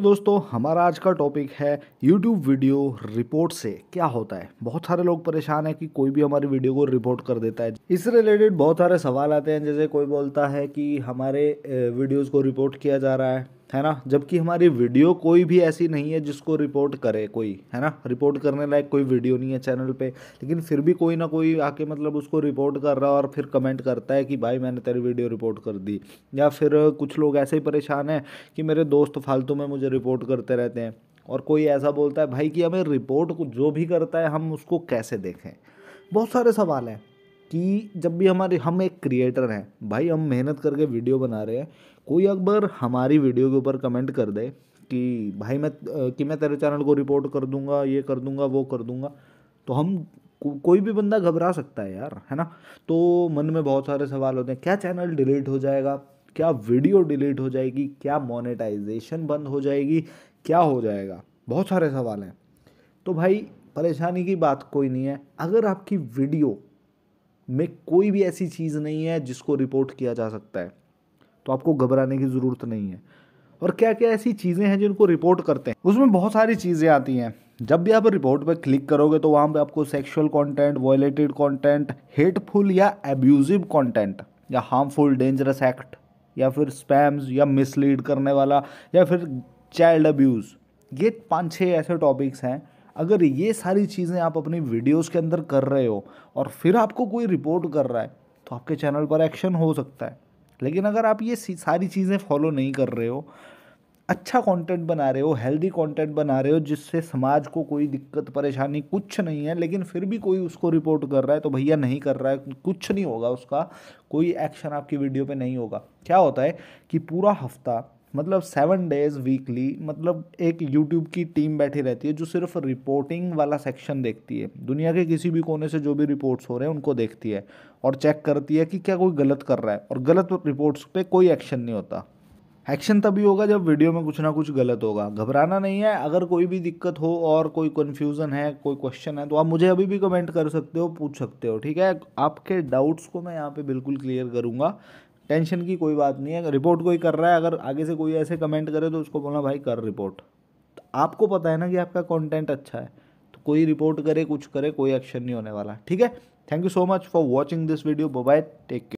hello दोस्तों हमारा आज का टॉपिक है यूट्यूब वीडियो रिपोर्ट से क्या होता है बहुत सारे लोग परेशान हैं कि कोई भी हमारी वीडियो को रिपोर्ट कर देता है इससे रिलेटेड बहुत सारे सवाल आते हैं जैसे कोई बोलता है कि हमारे वीडियोस को रिपोर्ट किया जा रहा है है ना जबकि हमारी वीडियो कोई भी ऐसी नहीं है जिसको रिपोर्ट करे कोई है ना रिपोर्ट करने लायक कोई वीडियो नहीं है चैनल पे लेकिन फिर भी कोई ना कोई आके मतलब उसको रिपोर्ट कर रहा है और फिर कमेंट करता है कि भाई मैंने तेरी वीडियो रिपोर्ट कर दी या फिर कुछ लोग ऐसे ही परेशान हैं कि मेरे दोस्त फालतू में मुझे रिपोर्ट करते रहते हैं और कोई ऐसा बोलता है भाई कि हमें रिपोर्ट जो भी करता है हम उसको कैसे देखें बहुत सारे सवाल हैं कि जब भी हमारे हम एक क्रिएटर हैं भाई हम मेहनत करके वीडियो बना रहे हैं कोई अकबर हमारी वीडियो के ऊपर कमेंट कर दे कि भाई मैं कि मैं तेरे चैनल को रिपोर्ट कर दूंगा ये कर दूंगा वो कर दूंगा तो हम को, कोई भी बंदा घबरा सकता है यार है ना तो मन में बहुत सारे सवाल होते हैं क्या चैनल डिलीट हो जाएगा क्या वीडियो डिलीट हो जाएगी क्या मोनेटाइजेशन बंद हो जाएगी क्या हो जाएगा बहुत सारे सवाल हैं तो भाई परेशानी की बात कोई नहीं है अगर आपकी वीडियो में कोई भी ऐसी चीज़ नहीं है जिसको रिपोर्ट किया जा सकता है तो आपको घबराने की ज़रूरत नहीं है और क्या क्या ऐसी चीज़ें हैं जिनको रिपोर्ट करते हैं उसमें बहुत सारी चीज़ें आती हैं जब भी आप रिपोर्ट पर क्लिक करोगे तो वहाँ पे आपको sexual content violated content hateful या एब्यूजिव कंटेंट या हार्मफुल डेंजरस एक्ट या फिर स्पैम्स या मिसलीड करने वाला या फिर चाइल्ड अब्यूज़ ये पाँच छः ऐसे टॉपिक्स हैं अगर ये सारी चीज़ें आप अपनी वीडियोस के अंदर कर रहे हो और फिर आपको कोई रिपोर्ट कर रहा है तो आपके चैनल पर एक्शन हो सकता है लेकिन अगर आप ये सारी चीज़ें फॉलो नहीं कर रहे हो अच्छा कंटेंट बना रहे हो हेल्दी कंटेंट बना रहे हो जिससे समाज को कोई दिक्कत परेशानी कुछ नहीं है लेकिन फिर भी कोई उसको रिपोर्ट कर रहा है तो भैया नहीं कर रहा है कुछ नहीं होगा उसका कोई एक्शन आपकी वीडियो पे नहीं होगा क्या होता है कि पूरा हफ्ता मतलब सेवन डेज वीकली मतलब एक यूट्यूब की टीम बैठी रहती है जो सिर्फ रिपोर्टिंग वाला सेक्शन देखती है दुनिया के किसी भी कोने से जो भी रिपोर्ट्स हो रहे हैं उनको देखती है और चेक करती है कि क्या कोई गलत कर रहा है और गलत रिपोर्ट्स पे कोई एक्शन नहीं होता एक्शन तभी होगा जब वीडियो में कुछ ना कुछ गलत होगा घबराना नहीं है अगर कोई भी दिक्कत हो और कोई कन्फ्यूज़न है कोई क्वेश्चन है तो आप मुझे अभी भी कमेंट कर सकते हो पूछ सकते हो ठीक है आपके डाउट्स को मैं यहाँ पे बिल्कुल क्लियर करूँगा टेंशन की कोई बात नहीं है रिपोर्ट कोई कर रहा है अगर आगे से कोई ऐसे कमेंट करे तो उसको बोलना भाई कर रिपोर्ट तो आपको पता है ना कि आपका कंटेंट अच्छा है तो कोई रिपोर्ट करे कुछ करे कोई एक्शन नहीं होने वाला ठीक है thank you so much for watching this video bye take care